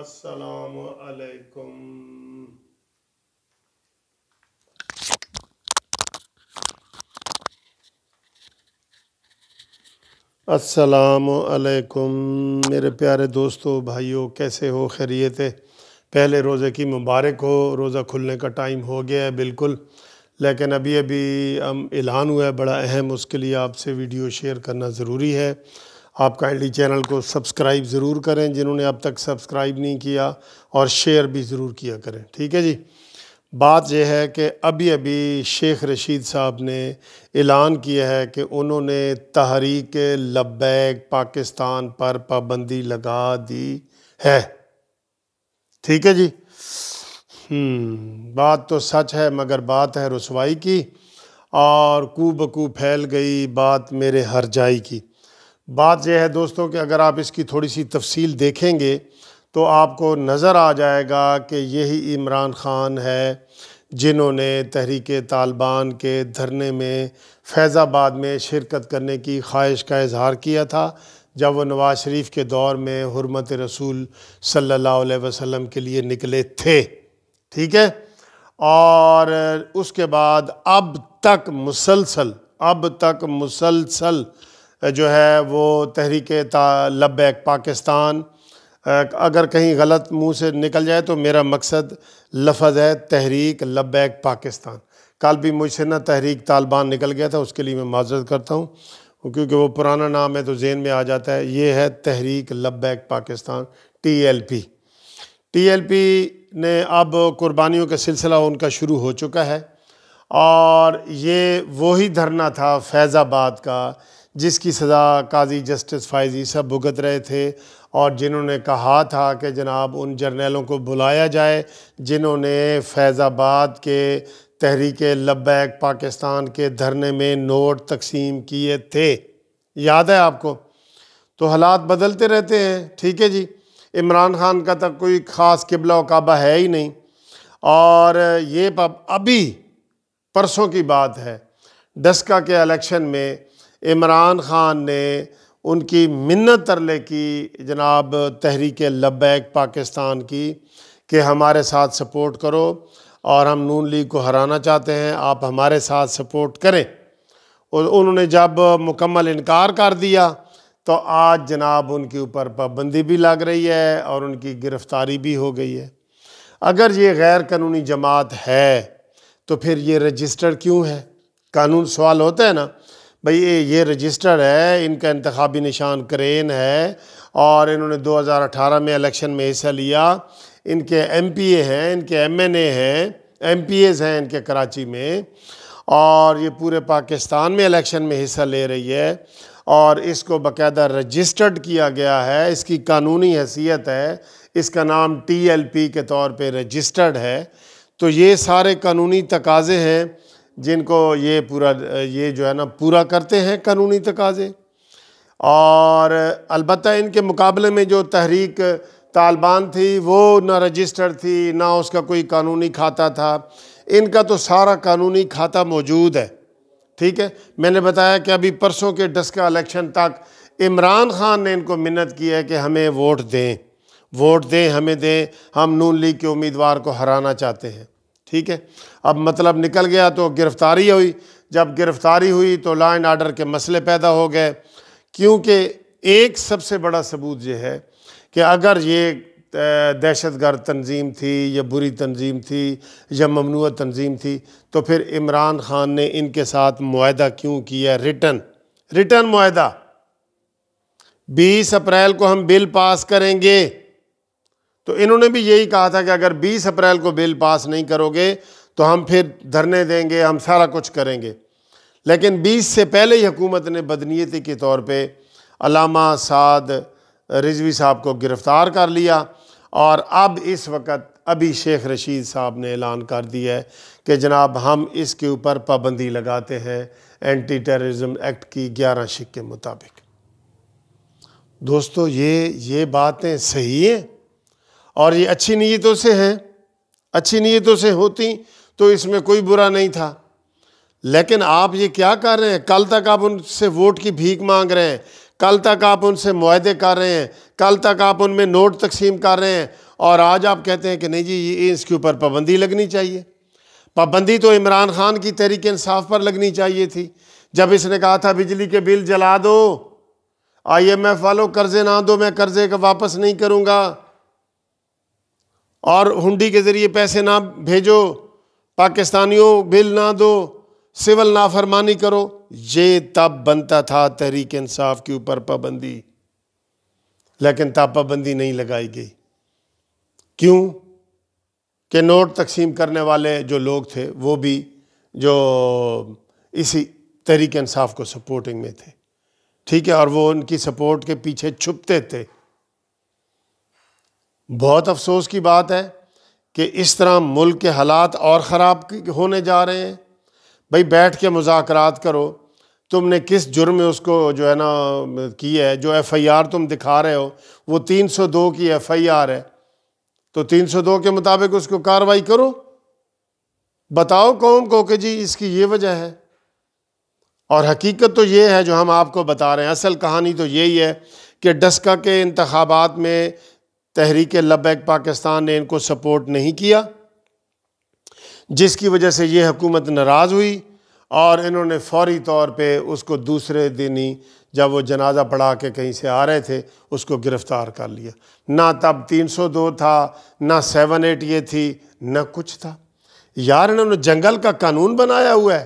अस्सलाम वालेकुम अस्सलाम वालेकुम मेरे प्यारे दोस्तों भाइयों कैसे हो खैरियत है पहले रोज़े की मुबारक हो रोज़ा खुलने का टाइम हो गया है बिल्कुल लेकिन अभी अभी हम ऐलान हुआ है बड़ा अहम उसके लिए आपसे वीडियो शेयर करना ज़रूरी है आप काइंडली चैनल को सब्सक्राइब ज़रूर करें जिन्होंने अब तक सब्सक्राइब नहीं किया और शेयर भी ज़रूर किया करें ठीक है जी बात यह है कि अभी अभी शेख रशीद साहब ने ऐलान किया है कि उन्होंने तहरीक लबैग पाकिस्तान पर पाबंदी लगा दी है ठीक है जी हम्म, बात तो सच है मगर बात है रसवाई की और कूबकू फैल गई बात मेरे हर जाई की बात यह है दोस्तों कि अगर आप इसकी थोड़ी सी तफसील देखेंगे तो आपको नज़र आ जाएगा कि यही इमरान ख़ान है जिन्होंने तहरीक तालिबान के धरने में फैज़ाबाद में शिरकत करने की ख्वाहिश का इजहार किया था जब वो नवाज़ शरीफ के दौर में हरमत रसूल सल्लल्लाहु अलैहि वसल्लम के लिए निकले थे ठीक है और उसके बाद अब तक मुसलसल अब तक मुसलसल जो है वो तहरीक लब पाकिस्तान अगर कहीं गलत मुंह से निकल जाए तो मेरा मकसद लफज है तहरीक लब पाकिस्तान कल भी मुझसे ना तहरीक तालिबान निकल गया था उसके लिए मैं माजरत करता हूँ क्योंकि वो पुराना नाम है तो जेन में आ जाता है ये है तहरीक लब Pakistan T L P T L P ने अब कुर्बानियों का सिलसिला उनका शुरू हो चुका है और ये वही धरना था फैज़ाबाद का जिसकी सज़ा काजी जस्टिस फायजी सब भुगत रहे थे और जिन्होंने कहा था कि जनाब उन जर्नेलों को बुलाया जाए जिन्होंने फैज़ाबाद के तहरीक लबैक पाकिस्तान के धरने में नोट तकसीम किए थे याद है आपको तो हालात बदलते रहते हैं ठीक है जी इमरान खान का तक कोई ख़ास किबला काबा है ही नहीं और ये अभी परसों की बात है डस्का के अलेक्शन में इमरान ख़ान ने उनकी मन्नत तरले की जनाब तहरीक लब्बैक पाकिस्तान की कि हमारे साथ सपोर्ट करो और हम नून लीग को हराना चाहते हैं आप हमारे साथ सपोर्ट करें और उन्होंने जब मुकम्मल इनकार कर दिया तो आज जनाब उनके ऊपर पाबंदी भी लग रही है और उनकी गिरफ़्तारी भी हो गई है अगर ये गैर कानूनी जमात है तो फिर ये रजिस्टर क्यों है कानून सवाल होता है ना भाई ये ये रजिस्टर है इनका इंतबी निशान करेन है और इन्होंने 2018 में इलेक्शन में हिस्सा लिया इनके एम पी ए हैं इनके एम एन ए हैं एम पी एज़ हैं इनके कराची में और ये पूरे पाकिस्तान में इलेक्शन में हिस्सा ले रही है और इसको बाकायदा रजिस्टर्ड किया गया है इसकी कानूनी हैसियत है इसका नाम टी एल पी के तौर पर रजिस्टर्ड है तो ये सारे कानूनी तकाजे हैं जिनको ये पूरा ये जो है ना पूरा करते हैं कानूनी तकाजे और अलबत् इनके मुकाबले में जो तहरीक तालिबान थी वो ना रजिस्टर्ड थी ना उसका कोई कानूनी खाता था इनका तो सारा कानूनी खाता मौजूद है ठीक है मैंने बताया कि अभी परसों के डस्का इलेक्शन तक इमरान ख़ान ने इनको मिन्नत की है कि हमें वोट दें वोट दें हमें दें हम नून लीग के उम्मीदवार को हराना चाहते हैं ठीक है अब मतलब निकल गया तो गिरफ़्तारी हुई जब गिरफ़्तारी हुई तो लॉ एंड आर्डर के मसले पैदा हो गए क्योंकि एक सबसे बड़ा सबूत ये है कि अगर ये दहशत गर्द तंजीम थी या बुरी तंजीम थी या ममनू तंजीम थी तो फिर इमरान ख़ान ने इनके साथ माह क्यों किया रिटर्न रिटर्न माह बीस अप्रैल को हम बिल पास करेंगे तो इन्होंने भी यही कहा था कि अगर 20 अप्रैल को बिल पास नहीं करोगे तो हम फिर धरने देंगे हम सारा कुछ करेंगे लेकिन 20 से पहले ही हुकूमत ने बदनीयती के तौर पे अलामा साद रिजवी साहब को गिरफ़्तार कर लिया और अब इस वक्त अभी शेख रशीद साहब ने ऐलान कर दिया है कि जनाब हम इसके ऊपर पाबंदी लगाते हैं एंटी टेररिज्म एक्ट की ग्यारह शिक के मुताबिक दोस्तों ये ये बातें सही हैं और ये अच्छी नीयतों से हैं अच्छी नीयतों से होती तो इसमें कोई बुरा नहीं था लेकिन आप ये क्या कर रहे हैं कल तक आप उनसे वोट की भीख मांग रहे हैं कल तक आप उनसे माहदे कर रहे हैं कल तक आप उनमें नोट तकसीम कर रहे हैं और आज आप कहते हैं कि नहीं जी ये इसके ऊपर पाबंदी लगनी चाहिए पाबंदी तो इमरान खान की तहरीक इंसाफ पर लगनी चाहिए थी जब इसने कहा था बिजली के बिल जला दो आई एम एफ वालों कर्जे ना दो मैं कर्जे का वापस नहीं करूँगा और हुंडी के ज़रिए पैसे ना भेजो पाकिस्तानियों बिल ना दो सिविल नाफरमानी करो ये तब बनता था तहरीक इंसाफ के ऊपर पाबंदी लेकिन तब पाबंदी नहीं लगाई गई क्यों कि नोट तकसीम करने वाले जो लोग थे वो भी जो इसी तहरीक इंसाफ को सपोर्टिंग में थे ठीक है और वो उनकी सपोर्ट के पीछे छुपते थे बहुत अफसोस की बात है कि इस तरह मुल्क के हालात और ख़राब होने जा रहे हैं भाई बैठ के मुजाकर करो तुमने किस जुर्म में उसको जो है ना की है जो एफ़ आई आर तुम दिखा रहे हो वो तीन सौ दो की एफ़ आई आर है तो तीन सौ दो के मुताबिक उसको कार्रवाई करो बताओ कौम को कि जी इसकी ये वजह है और हकीकत तो ये है जो हम आपको बता रहे हैं असल कहानी तो यही है कि डस्का के इंतबात में तहरीक लबैक पाकिस्तान ने इनको सपोर्ट नहीं किया जिसकी वजह से ये हुकूमत नाराज़ हुई और इन्होंने फौरी तौर पे उसको दूसरे दिन ही जब वो जनाजा पढ़ा के कहीं से आ रहे थे उसको गिरफ़्तार कर लिया ना तब 302 था ना सेवन एट ये थी ना कुछ था यार इन्होंने जंगल का कानून बनाया हुआ है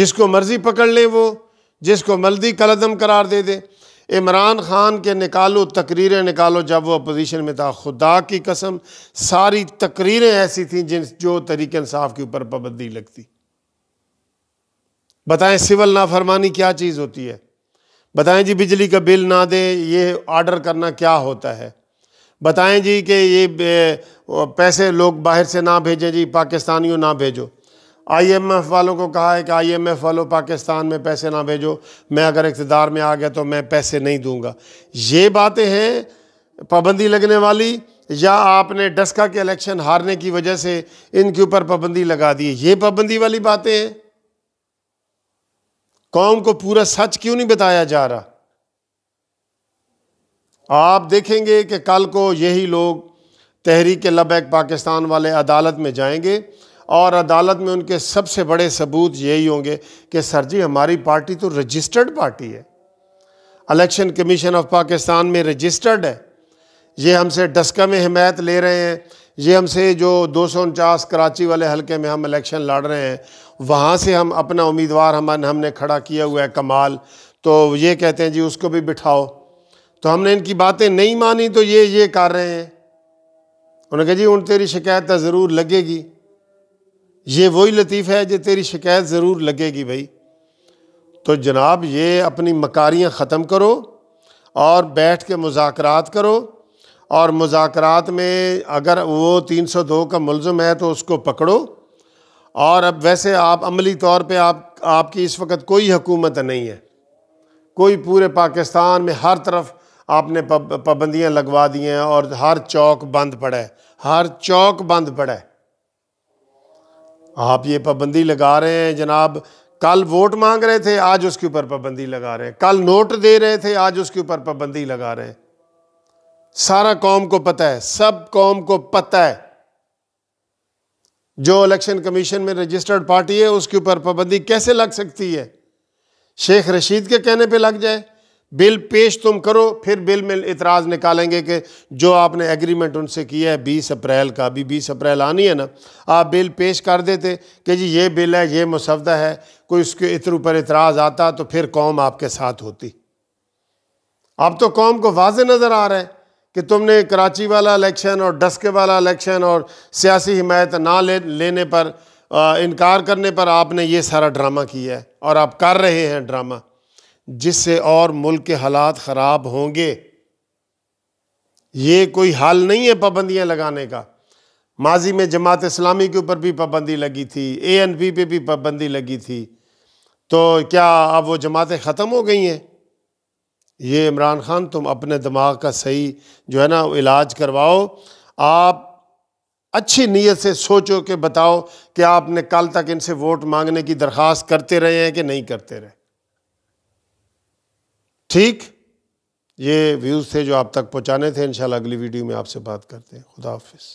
जिसको मर्ज़ी पकड़ लें वो जिसको मर्जी कलदम करार दे दें इमरान ख़ान के निकालो तकरीरें निकालो जब वो अपोजिशन में था खुदा की कसम सारी तकरीरें ऐसी थी जिन जो तरीक इंसाफ के ऊपर पाबंदी लगती बताएं सिविल नाफरमानी क्या चीज़ होती है बताएं जी बिजली का बिल ना दे ये ऑर्डर करना क्या होता है बताएं जी कि ये पैसे लोग बाहर से ना भेजें जी पाकिस्तानियों ना भेजो आईएमएफ वालों को कहा है कि आईएमएफ वालों पाकिस्तान में पैसे ना भेजो मैं अगर इकतदार में आ गया तो मैं पैसे नहीं दूंगा ये बातें हैं पाबंदी लगने वाली या आपने डस्का के इलेक्शन हारने की वजह से इनके ऊपर पाबंदी लगा दी ये पाबंदी वाली बातें हैं कौम को पूरा सच क्यों नहीं बताया जा रहा आप देखेंगे कि कल को यही लोग तहरीक लबैक पाकिस्तान वाले अदालत में जाएंगे और अदालत में उनके सबसे बड़े सबूत यही होंगे कि सर जी हमारी पार्टी तो रजिस्टर्ड पार्टी है इलेक्शन कमीशन ऑफ पाकिस्तान में रजिस्टर्ड है ये हमसे डस्का में हिमायत ले रहे हैं ये हमसे जो दो सौ उनचास कराची वाले हलके में हम इलेक्शन लड़ रहे हैं वहाँ से हम अपना उम्मीदवार हम हमने खड़ा किया हुआ है कमाल तो ये कहते हैं जी उसको भी बिठाओ तो हमने इनकी बातें नहीं मानी तो ये ये कर रहे हैं उन्होंने कहा जी उन तेरी शिकायत ज़रूर लगेगी ये वही लतीफ़ है जो तेरी शिकायत ज़रूर लगेगी भाई तो जनाब ये अपनी मकारियाँ ख़त्म करो और बैठ के मुजाकरात करो और मुजाकरात में अगर वो तीन सौ दो का मुलम है तो उसको पकड़ो और अब वैसे आप अमली तौर पर आप आपकी इस वक्त कोई हकूमत नहीं है कोई पूरे पाकिस्तान में हर तरफ आपने पाबंदियाँ लगवा दी हैं और हर चौक बंद पड़ा है हर चौक बंद पड़ा है आप ये पाबंदी लगा रहे हैं जनाब कल वोट मांग रहे थे आज उसके ऊपर पाबंदी लगा रहे हैं कल नोट दे रहे थे आज उसके ऊपर पाबंदी लगा रहे हैं सारा कौम को पता है सब कौम को पता है जो इलेक्शन कमीशन में रजिस्टर्ड पार्टी है उसके ऊपर पाबंदी कैसे लग सकती है शेख रशीद के कहने पे लग जाए बिल पेश तुम करो फिर बिल में इतराज़ निकालेंगे कि जो आपने एग्रीमेंट उनसे किया है बीस अप्रैल का अभी बीस अप्रैल आनी है ना आप बिल पेश कर देते कि जी ये बिल है ये मुसवदा है कोई उसके इतर ऊपर इतराज़ आता तो फिर कौम आपके साथ होती अब तो कौम को वाज नज़र आ रहा है कि तुमने कराची वाला इलेक्शन और डस्के वाला इलेक्शन और सियासी हिमायत ना ले लेने पर इनकार करने पर आपने ये सारा ड्रामा किया है और आप कर रहे हैं ड्रामा जिससे और मुल्क के हालात ख़राब होंगे ये कोई हाल नहीं है पाबंदियाँ लगाने का माजी में जमात इस्लामी के ऊपर भी पाबंदी लगी थी ए एन पी पे भी पाबंदी लगी थी तो क्या अब वो जमातें ख़त्म हो गई हैं ये इमरान ख़ान तुम अपने दिमाग का सही जो है ना इलाज करवाओ आप अच्छी नीयत से सोचो कि बताओ कि आपने कल तक इनसे वोट मांगने की दरख्वास्त करते रहे हैं कि नहीं करते रहे ठीक ये व्यूज़ थे जो आप तक पहुँचाने थे इंशाल्लाह अगली वीडियो में आपसे बात करते हैं खुदा हाफिज़